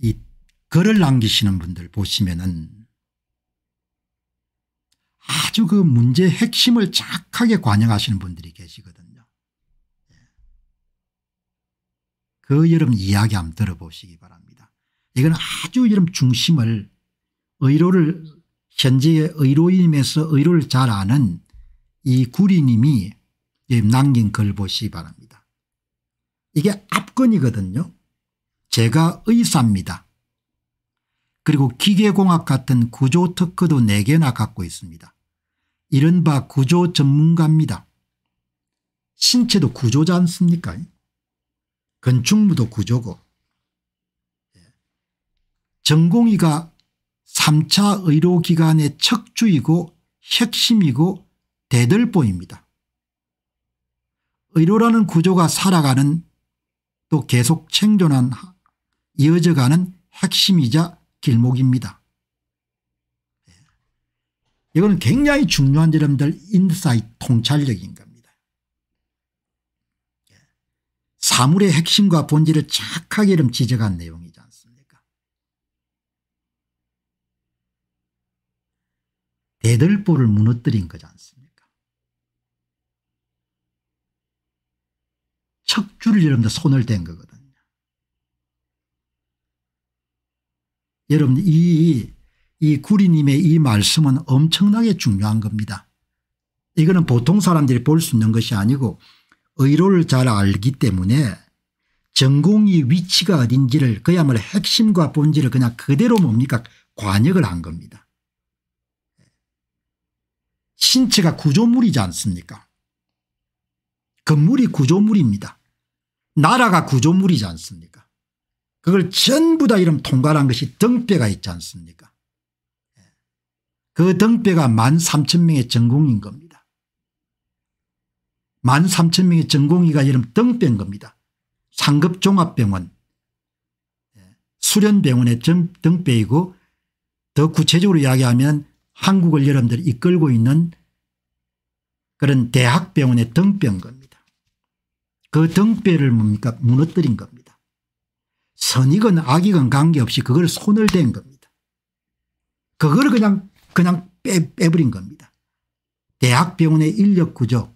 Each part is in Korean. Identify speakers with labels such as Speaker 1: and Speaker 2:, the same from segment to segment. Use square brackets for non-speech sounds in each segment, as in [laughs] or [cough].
Speaker 1: 이 글을 남기시는 분들 보시면은 아주 그 문제의 핵심을 착하게 관영하시는 분들이 계시거든요. 예. 그 여러분 이야기 한번 들어보시기 바랍니다. 이건 아주 여러분 중심을 의로를 현재의 의로임에서의로를잘 아는 이 구리님이 예, 남긴 글 보시기 바랍니다. 이게 압권이거든요. 제가 의사입니다. 그리고 기계공학 같은 구조 특허도 4개나 갖고 있습니다. 이른바 구조 전문가입니다. 신체도 구조지 않습니까? 건축무도 구조고. 전공의가 3차 의료기관의 척주이고 핵심이고 대들보입니다. 의료라는 구조가 살아가는 또 계속 생존한 이어져가는 핵심이자 길목입니다. 이건 굉장히 중요한 여러분들 인사이 통찰력인 겁니다. 사물의 핵심과 본질을 착하게 여 지적한 내용이지 않습니까 대들보를 무너뜨린 거지 않습니까 척주를 여러분들 손을 댄 거거든 여러분 이, 이 구리님의 이 말씀은 엄청나게 중요한 겁니다. 이거는 보통 사람들이 볼 수 있는 것이 아니고 의로를 잘 알기 때문에 전공이 위치가 어딘지를 그야말로 핵심과 본질을 그냥 그대로 뭡니까 관역을 한 겁니다. 신체가 구조물이지 않습니까 건물이 구조물입니다. 나라가 구조물이지 않습니까 그걸 전부 다 이름 통과한 것이 등뼈가 있지 않습니까 그 등뼈가 만 삼천 명의 전공인 겁니다 만 삼천 명의 전공의가 이름 등뼈인 겁니다 상급종합병원 예, 수련병원의 등뼈이고 더 구체적으로 이야기하면 한국을 여러분들이 이끌고 있는 그런 대학병원의 등뼈인 겁니다. 그 등뼈를 뭡니까 무너뜨린 겁니다. 선이건 악이건 관계없이 그걸 손을 댄 겁니다. 그걸 그냥 그냥 빼, 빼버린 겁니다. 대학병원의 인력구조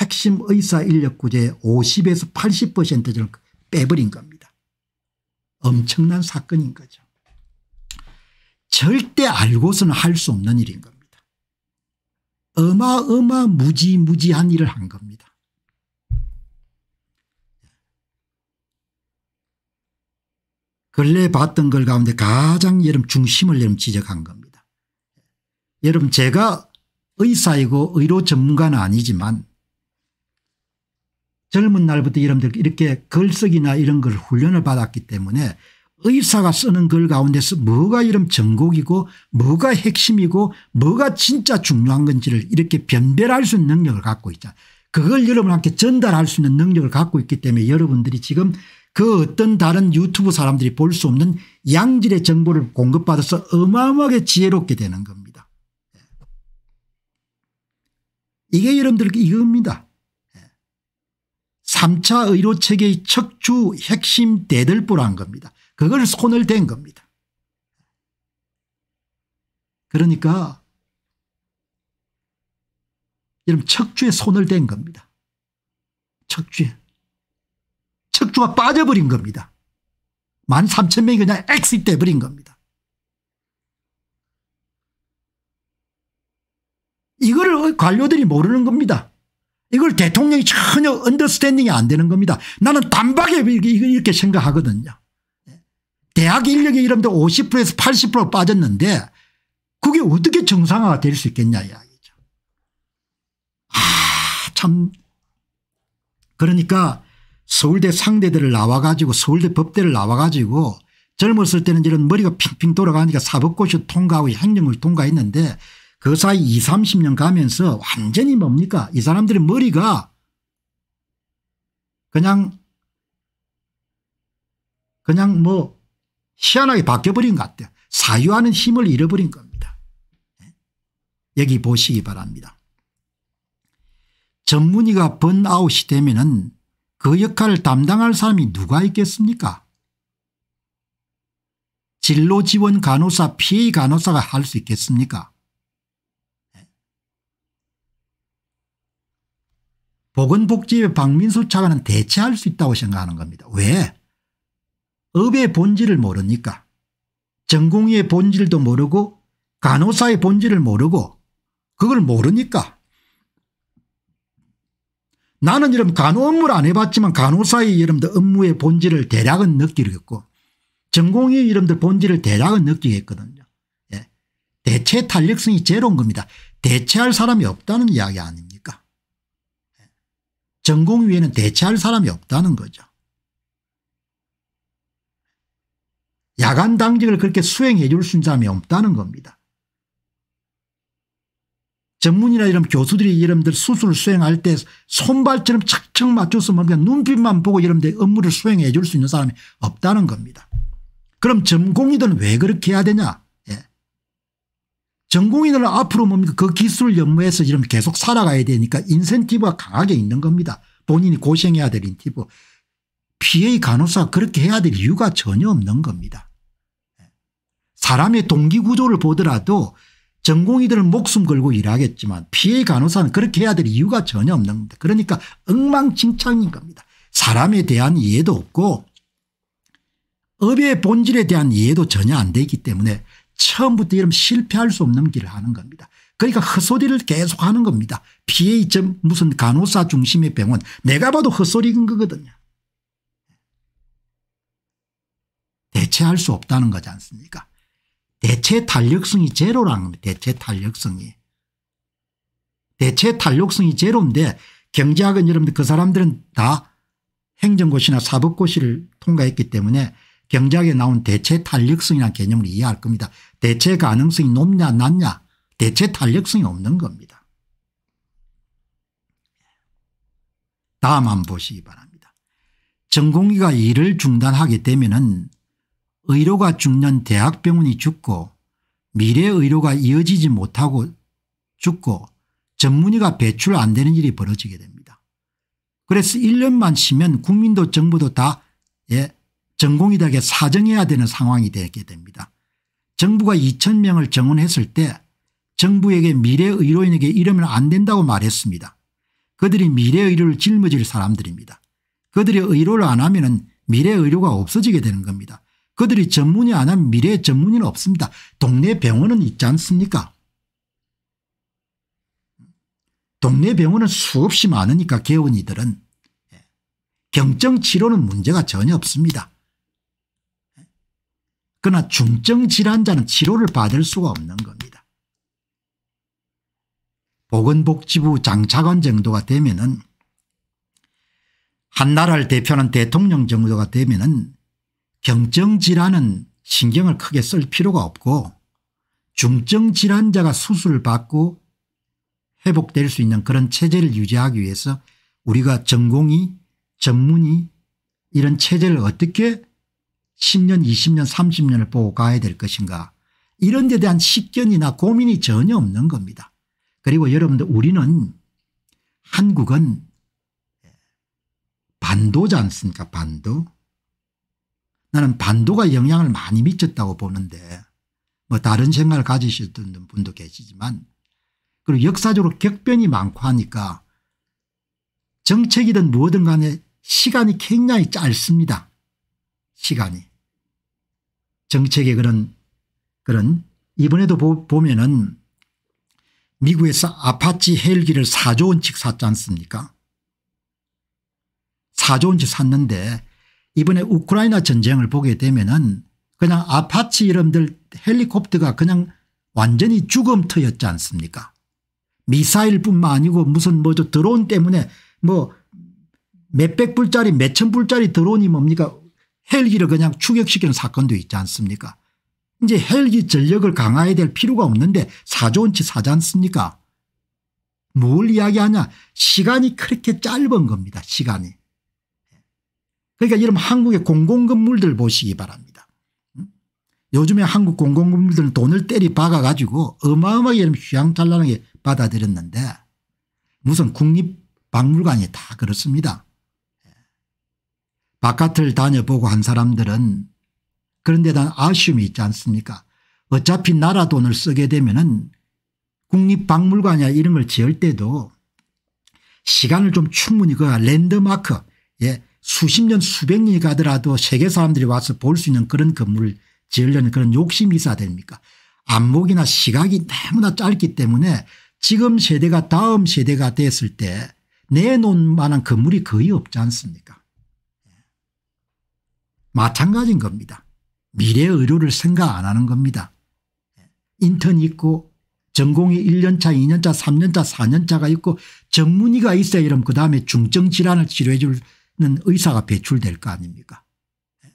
Speaker 1: 핵심 의사 인력구조의 50에서 80%를 빼버린 겁니다. 엄청난 사건인 거죠. 절대 알고서는 할 수 없는 일인 겁니다. 어마어마 무지무지한 일을 한 겁니다. 근래 봤던 걸 가운데 가장 여러분 중심을 여러분 지적한 겁니다. 여러분 제가 의사이고 의료 전문가는 아니지만 젊은 날부터 여러분들 이렇게 글쓰기나 이런 걸 훈련을 받았기 때문에 의사가 쓰는 글 가운데서 뭐가 이런 전곡이고 뭐가 핵심이고 뭐가 진짜 중요한 건지를 이렇게 변별할 수 있는 능력을 갖고 있다. 그걸 여러분한테 전달할 수 있는 능력을 갖고 있기 때문에 여러분들이 지금 그 어떤 다른 유튜브 사람들이 볼 수 없는 양질의 정보를 공급받아서 어마어마하게 지혜롭게 되는 겁니다. 예. 이게 여러분들 이겁니다. 3차 예. 의료체계의 척추 핵심 대들보란 겁니다. 그걸 손을 댄 겁니다. 그러니까 여러분 척추에 손을 댄 겁니다. 척추에. 척추가 빠져버린 겁니다. 1 3 0명이 그냥 엑시 돼버린 겁니다. 이거를 관료들이 모르는 겁니다. 이걸 대통령이 전혀 언더스탠딩이 안 되는 겁니다. 나는 단박에 이렇게 생각하거든요. 대학 인력이 이런도 50%에서 80% 빠졌는데 그게 어떻게 정상화가 될 수 있겠냐 이야기죠. 아, 참. 그러니까 서울대 상대들을 나와가지고 서울대 법대를 나와가지고 젊었을 때는 이런 머리가 핑핑 돌아가니까 사법고시 통과하고 행정을 통과했는데 그 사이 20, 30년 가면서 완전히 뭡니까 이 사람들의 머리가 그냥 그냥 뭐 희한하게 바뀌어버린 것 같아요. 사유하는 힘을 잃어버린 겁니다. 네? 여기 보시기 바랍니다. 전문의가 번아웃이 되면 은그 역할을 담당할 사람이 누가 있겠습니까 진로지원 간호사 피해 간호사가 할 수 있겠습니까 네. 보건복지의 박민수 차관은 대체할 수 있다고 생각하는 겁니다. 왜? 업의 본질을 모르니까. 전공의의 본질도 모르고 간호사의 본질을 모르고 그걸 모르니까 나는 이런 간호 업무를 안 해봤지만 간호사의 여러분들 업무의 본질을 대략은 느끼겠고 전공의 여러분들 본질을 대략은 느끼겠거든요. 예. 대체 탄력성이 제로인 겁니다. 대체할 사람이 없다는 이야기 아닙니까? 예. 전공 위에는 대체할 사람이 없다는 거죠. 야간 당직을 그렇게 수행해 줄 순자이 없다는 겁니다. 전문이나 이런 교수들이 여러분들 수술을 수행할 때 손발처럼 착착 맞춰서 뭡니까 뭐 눈빛만 보고 여러분들 업무를 수행해 줄 수 있는 사람이 없다는 겁니다. 그럼 전공이들은왜 그렇게 해야 되냐 예. 전공이들은 앞으로 뭡니까 그 기술 연무에서 이런 계속 살아가야 되니까 인센티브가 강하게 있는 겁니다. 본인이 고생해야 될 인티브. PA 간호사 가 그렇게 해야 될 이유가 전혀 없는 겁니다. 예. 사람의 동기구조를 보더라도 전공의들은 목숨 걸고 일하겠지만 피해 간호사는 그렇게 해야 될 이유가 전혀 없는 겁니다. 그러니까 엉망진창인 겁니다. 사람에 대한 이해도 없고 업의 본질에 대한 이해도 전혀 안 되기 때문에 처음부터 이런 실패할 수 없는 길을 하는 겁니다. 그러니까 헛소리를 계속하는 겁니다. PA 점 무슨 간호사 중심의 병원 내가 봐도 헛소리인 거거든요. 대체할 수 없다는 거지 않습니까 대체 탄력성이 제로라는 겁니다. 대체 탄력성이. 대체 탄력성이 제로인데 경제학은 여러분들 그 사람들은 다 행정고시나 사법고시를 통과했기 때문에 경제학에 나온 대체 탄력성이라는 개념을 이해할 겁니다. 대체 가능성이 높냐 낮냐 대체 탄력성이 없는 겁니다. 다음 한번 보시기 바랍니다. 전공의가 일을 중단하게 되면 은 의료가 죽는 대학병원이 죽고 미래 의료가 이어지지 못하고 죽고 전문의가 배출 안 되는 일이 벌어지게 됩니다. 그래서 1년만 쉬면 국민도 정부도 다 예, 전공의들에게 사정해야 되는 상황이 되게 됩니다. 정부가 2천명을 정원했을 때 정부에게 미래 의료인에게 이러면 안 된다고 말했습니다. 그들이 미래 의료를 짊어질 사람들입니다. 그들이 의료를 안 하면 미래 의료가 없어지게 되는 겁니다. 그들이 전문의안한 미래의 전문의는 없습니다. 동네 병원은 있지 않습니까? 동네 병원은 수없이 많으니까 개원이들은 예. 경증치료는 문제가 전혀 없습니다. 예. 그러나 중증질환자는 치료를 받을 수가 없는 겁니다. 보건복지부 장차관 정도가 되면 은 한나라를 대표하는 대통령 정도가 되면 은 경증질환은 신경을 크게 쓸 필요가 없고 중증질환자가 수술을 받고 회복될 수 있는 그런 체제를 유지하기 위해서 우리가 전공이 전문이 이런 체제를 어떻게 10년 20년 30년을 보고 가야 될 것인가 이런 데 대한 식견이나 고민이 전혀 없는 겁니다. 그리고 여러분들 우리는 한국은 반도지 않습니까 반도 나는 반도가 영향을 많이 미쳤다고 보는데 뭐 다른 생각을 가지시던 분도 계시지만 그리고 역사적으로 격변이 많고 하니까 정책이든 뭐든 간에 시간이 굉장히 짧습니다. 시간이. 정책의 그런 그런 이번에도 보, 면은 미국에서 아파치 헬기를 4조 원씩 샀지 않습니까 4조 원씩 샀는데 이번에 우크라이나 전쟁을 보게 되면은 그냥 아파치 이름들 헬리콥터가 그냥 완전히 죽음터였지 않습니까 미사일뿐만 아니고 무슨 뭐죠 드론 때문에 뭐 몇백 불짜리 몇천 불짜리 드론이 뭡니까 헬기를 그냥 추격시키는 사건도 있지 않습니까 이제 헬기 전력을 강화해야 될 필요가 없는데 사조원치 사지 않습니까 뭘 이야기하냐 시간이 그렇게 짧은 겁니다 시간이 그러니까 이런 한국의 공공건물들 보시기 바랍니다. 음? 요즘에 한국 공공건물들은 돈을 때리 박아가지고 어마어마하게 이런 휘황찬란하게 받아들였는데 무슨 국립박물관이 다 그렇습니다. 예. 바깥을 다녀보고 한 사람들은 그런 데대 아쉬움이 있지 않습니까 어차피 나라 돈을 쓰게 되면 은 국립박물관이나 이런 걸 지을 때도 시간을 좀 충분히 그 랜드마크 예 수십 년 수백 년이 가더라도 세계 사람들이 와서 볼 수 있는 그런 건물을 지으려는 그런 욕심이 있어야 됩니까 안목이나 시각이 너무나 짧기 때문에 지금 세대가 다음 세대가 됐을 때 내놓을 만한 건물이 거의 없지 않습니까 예. 마찬가지인 겁니다. 미래 의료를 의 생각 안 하는 겁니다. 예. 인턴 이 있고 전공이 1년차 2년차 3년차 4년차가 있고 전문의가 있어야 이러면 그다음에 중증 질환을 치료해 줄는 의사가 배출될 거 아닙니까 예.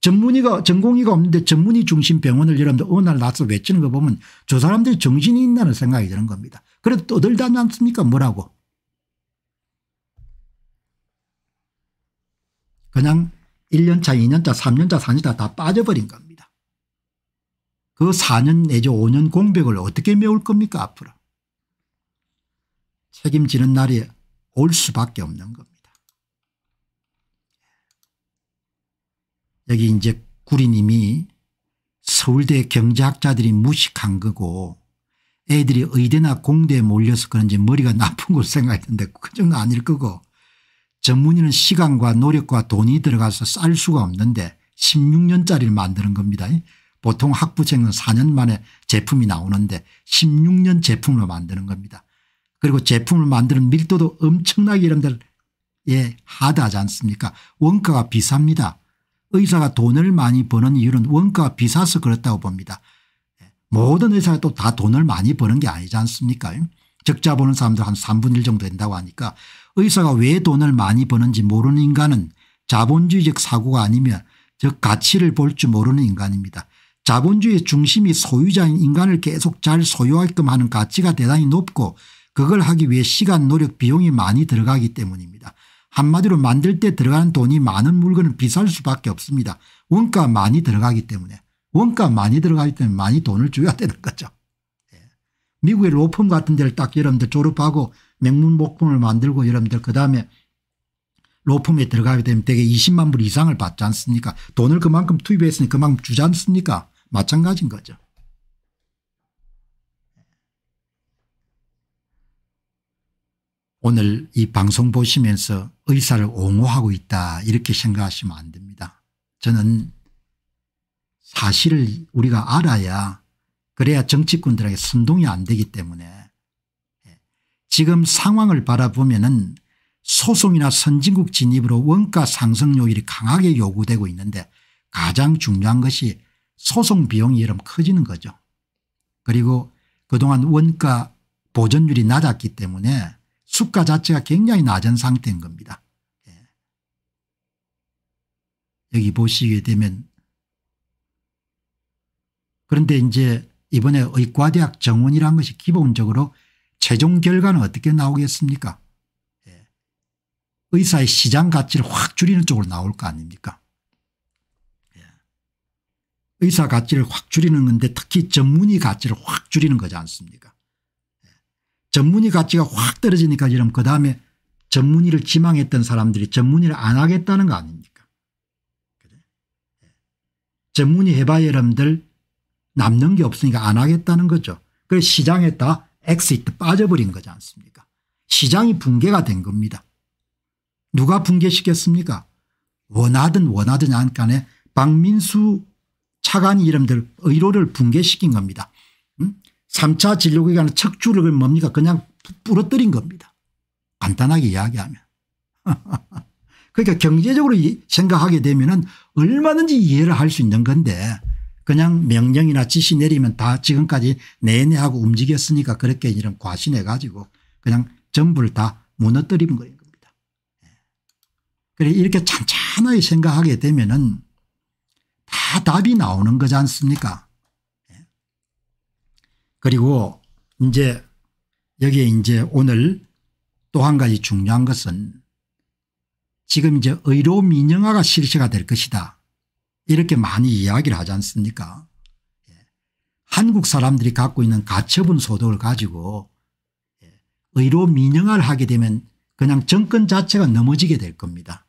Speaker 1: 전문의가 전공의가 없는데 전문의 중심 병원을 여러분들 어느 날 나서 외치는 거 보면 저 사람들이 정신이 있나는 생각이 드는 겁니다. 그래도 떠들다지 않습니까 뭐라고. 그냥 1년차 2년차 3년차 4년차 다 빠져버린 겁니다. 그 4년 내지 5년 공백을 어떻게 메울 겁니까 앞으로. 책임지는 날이 올 수밖에 없는 겁니다. 여기 이제 구리님이 서울대 경제학자들이 무식한 거고 애들이 의대나 공대에 몰려서 그런지 머리가 [laughs] 나쁜 걸 생각했는데 그 정도 아닐 거고 전문의는 시간과 노력과 돈이 들어가서 쌀 수가 없는데 16년짜리를 만드는 겁니다. 보통 학부생은 4년 만에 제품이 나오는데 16년 제품을 만드는 겁니다. 그리고 제품을 만드는 밀도도 엄청나게 이런 데 예, 하드하지 않습니까 원가가 비쌉니다. 의사가 돈을 많이 버는 이유는 원가가 비싸서 그렇다고 봅니다. 예, 모든 의사가 또 다 돈을 많이 버는 게 아니지 않습니까 예? 적자 보는 사람들 한 3분 의1 정도 된다고 하니까 의사가 왜 돈을 많이 버는지 모르는 인간은 자본주의적 사고가 아니면 즉 가치를 볼 줄 모르는 인간입니다. 자본주의의 중심이 소유자인 인간을 계속 잘 소유하게끔 하는 가치가 대단히 높고 그걸 하기 위해 시간 노력 비용이 많이 들어가기 때문입니다. 한마디로 만들 때 들어가는 돈이 많은 물건은 비쌀 수밖에 없습니다. 원가 많이 들어가기 때문에 원가 많이 들어가기 때문에 많이 돈을 줘야 되는 거죠. 예. 미국의 로펌 같은 데를 딱 여러분들 졸업하고 명문 목품을 만들고 여러분들 그다음에 로펌에 들어가게 되면 대개 20만 불 이상을 받지 않습니까 돈을 그만큼 투입했으니 그만큼 주지 않습니까 마찬가지인 거죠. 오늘 이 방송 보시면서 의사를 옹호하고 있다 이렇게 생각하시면 안 됩니다. 저는 사실을 우리가 알아야 그래야 정치꾼들에게 선동이 안 되기 때문에 예. 지금 상황을 바라보면 은 소송이나 선진국 진입으로 원가 상승 요일이 강하게 요구되고 있는데 가장 중요한 것이 소송 비용이 이럼 커지는 거죠. 그리고 그동안 원가 보전율이 낮았기 때문에 수가 자체가 굉장히 낮은 상태인 겁니다. 예. 여기 보시게 되면 그런데 이제 이번에 의과대학 정원이라 것이 기본적으로 최종 결과는 어떻게 나오겠습니까? 예. 의사의 시장 가치를 확 줄이는 쪽으로 나올 거 아닙니까? 예. 의사 가치를 확 줄이는 건데 특히 전문의 가치를 확 줄이는 거지 않습니까? 전문의 가치가 확 떨어지니까 이러면 그다음에 전문의를 지망했던 사람들이 전문의를 안 하겠다는 거 아닙니까 예. 전문의 해봐야 여러분들 남는 게 없으니까 안 하겠다는 거죠. 그래서 시장에 다 엑시트 빠져버린 거지 않습니까 시장이 붕괴가 된 겁니다. 누가 붕괴시켰습니까 원하든 원하든 안 간에 박민수 차관 이름들 의료를 붕괴시킨 겁니다. 3차 진료기관의 척추를 뭡니까 그냥 부러뜨린 겁니다. 간단하게 이야기하면. [laughs] 그러니까 경제적으로 생각하게 되면 얼마든지 이해를 할 수 있는 건데 그냥 명령이나 지시 내리면 다 지금까지 내내 하고 움직였으니까 그렇게 이런 과신해 가지고 그냥 전부를 다 무너뜨린 거예요. 예. 그래 이렇게 찬찬하게 생각하게 되면은 다 답이 나오는 거지 않습니까? 그리고 이제 여기에 이제 오늘 또 한 가지 중요한 것은 지금 이제 의료 민영화가 실시가 될 것이다. 이렇게 많이 이야기를 하지 않습니까? 예. 한국 사람들이 갖고 있는 가처분 소득을 가지고 예, 의료 민영화를 하게 되면 그냥 정권 자체가 넘어지게 될 겁니다.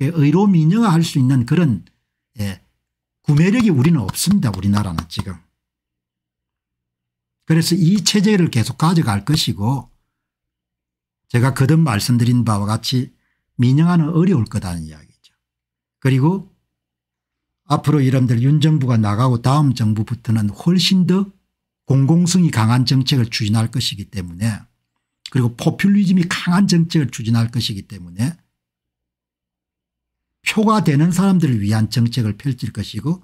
Speaker 1: 의료 민영화 할 수 있는 그런 예, 구매력이 우리는 없습니다. 우리나라는 지금. 그래서 이 체제를 계속 가져갈 것이고 제가 거듭 말씀드린 바와 같이 민영화는 어려울 거다는 이야기죠. 그리고 앞으로 이름들 윤정부가 나가고 다음 정부부터는 훨씬 더 공공성이 강한 정책을 추진할 것이기 때문에 그리고 포퓰리즘이 강한 정책을 추진할 것이기 때문에 표가 되는 사람들을 위한 정책을 펼칠 것이고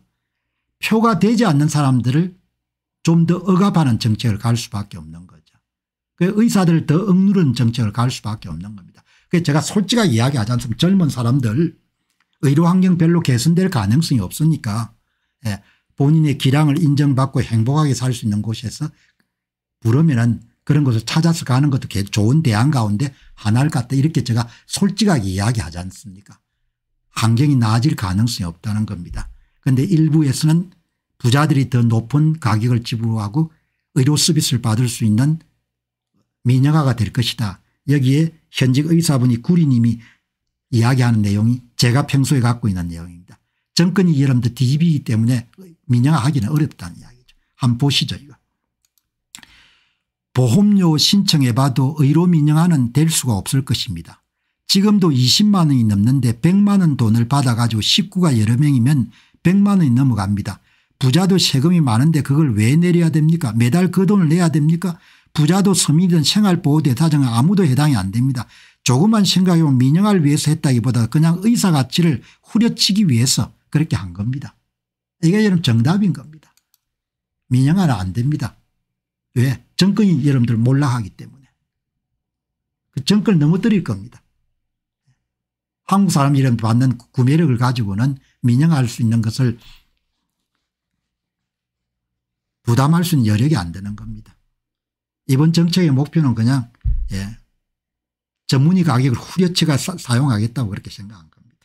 Speaker 1: 표가 되지 않는 사람들을 좀더 억압하는 정책을 갈 수밖에 없는 거죠. 그의사들더 억누르는 정책을 갈 수밖에 없는 겁니다. 그 제가 솔직하게 이야기하지 않습니까 젊은 사람들 의료 환경 별로 개선될 가능성이 없으니까 예, 본인의 기량을 인정받고 행복하게 살 수 있는 곳에서 부르면은 그런 곳을 찾아서 가는 것도 좋은 대안 가운데 하나를 갖다 이렇게 제가 솔직하게 이야기하지 않습니까 환경이 나아질 가능성이 없다는 겁니다. 그런데 일부에서는 부자들이 더 높은 가격을 지불하고 의료 서비스를 받을 수 있는 민영화가 될 것이다. 여기에 현직 의사분이 구리님이 이야기하는 내용이 제가 평소에 갖고 있는 내용입니다. 정권이 여러분들 뒤집이기 때문에 민영화하기는 어렵다는 이야기죠. 한번 보시죠 이거. 보험료 신청해봐도 의료 민영화는 될 수가 없을 것입니다. 지금도 20만 원이 넘는데 100만 원 돈을 받아가지고 식구가 여러 명이면 100만 원이 넘어갑니다. 부자도 세금이 많은데 그걸 왜 내려야 됩니까 매달 그 돈을 내야 됩니까 부자도 서민이든 생활보호대사정은 아무도 해당이 안 됩니다. 조금만 생각해보면 민영화를 위해서 했다기보다 그냥 의사 가치를 후려치기 위해서 그렇게 한 겁니다. 이게 여러분 정답인 겁니다. 민영화는 안 됩니다. 왜? 정권이 여러분들 몰라하기 때문에. 그 정권을 넘어뜨릴 겁니다. 한국 사람 이름 받는 구매력을 가지고는 민영화할 수 있는 것을 부담할 수 있는 여력이 안 되는 겁니다. 이번 정책의 목표는 그냥 예, 전문의 가격을 후려치가 사, 용하겠다고 그렇게 생각한 겁니다.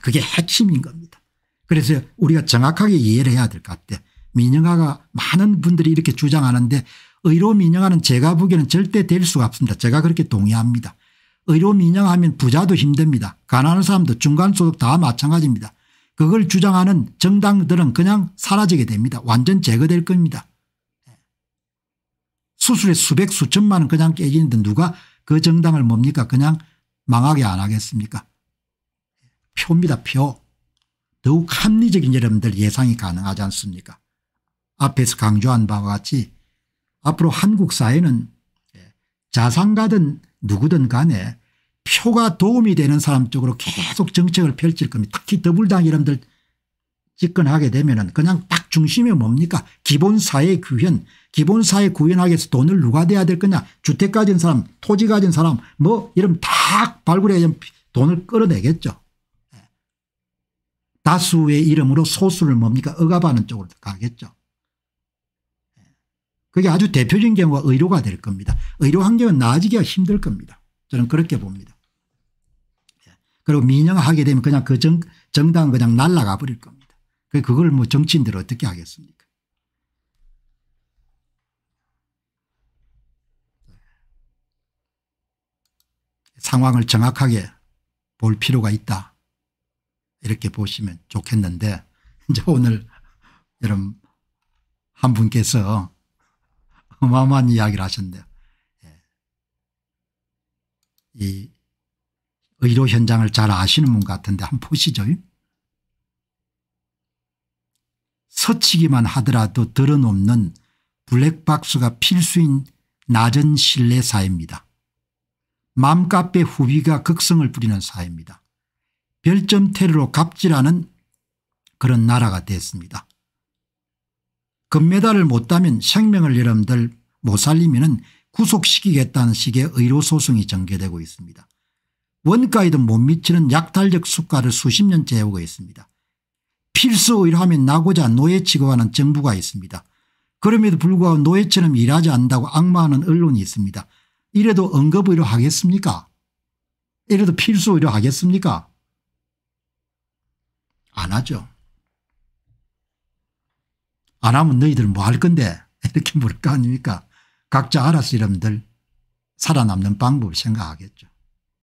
Speaker 1: 그게 핵심인 겁니다. 그래서 우리가 정확하게 이해를 해야 될 것 같아. 민영화가 많은 분들이 이렇게 주장하는데 의료 민영화는 제가 보기에는 절대 될 수가 없습니다. 제가 그렇게 동의합니다. 의료 민영화하면 부자도 힘듭니다. 가난한 사람도 중간소득 다 마찬가지입니다. 그걸 주장하는 정당들은 그냥 사라지게 됩니다. 완전 제거될 겁니다. 수술에 수백 수천만 원 그냥 깨지는데 누가 그 정당을 뭡니까 그냥 망하게 안 하겠습니까 표입니다 표. 더욱 합리적인 여러분들 예상이 가능하지 않습니까 앞에서 강조한 바와 같이 앞으로 한국 사회는 예, 자산가든 누구든 간에 표가 도움이 되는 사람 쪽으로 계속 정책을 펼칠 겁니다. 특히 더불당 이름들 집권하게 되면 은 그냥 딱 중심이 뭡니까 기본사회 구현 기본사회 구현하기 위해서 돈을 누가 돼야 될 거냐 주택 가진 사람 토지 가진 사람 뭐 이름 다 발굴해야 돈을 끌어내겠죠. 다수의 이름으로 소수를 뭡니까 억압하는 쪽으로 가겠죠. 그게 아주 대표적인 경우가 의료가 될 겁니다. 의료 환경은 나아지기가 힘들 겁니다. 저는 그렇게 봅니다. 그리고 민영하게 되면 그냥 그 정, 정당은 그냥 날라가 버릴 겁니다. 그, 그걸 뭐 정치인들 어떻게 하겠습니까? 상황을 정확하게 볼 필요가 있다. 이렇게 보시면 좋겠는데 [laughs] 이제 오늘 여러분 한 분께서 어마어마한 이야기를 하셨네요. 예. 이 의료 현장을 잘 아시는 분 같은데 한번 보시죠. 서치기만 하더라도 드러놓는 블랙박스가 필수인 낮은 실내 사입니다. 맘카페 후비가 극성을 부리는 사입니다. 별점 테러로 갑질하는 그런 나라가 됐습니다. 금메달을 못 따면 생명을 여러분들 못 살리면 구속시키겠다는 식의 의료소송이 전개되고 있습니다. 원가에도 못 미치는 약탈적 수가를 수십 년째 해오고 있습니다. 필수의료하면 나고자 노예 취급하는 정부가 있습니다. 그럼에도 불구하고 노예처럼 일하지 않는다고 악마하는 언론이 있습니다. 이래도 언급의료 하겠습니까? 이래도 필수의료 하겠습니까? 안 하죠. 안 하면 너희들 뭐 할 건데 [laughs] 이렇게 물을 거 아닙니까? 각자 알아서 여러분들 살아남는 방법을 생각하겠죠.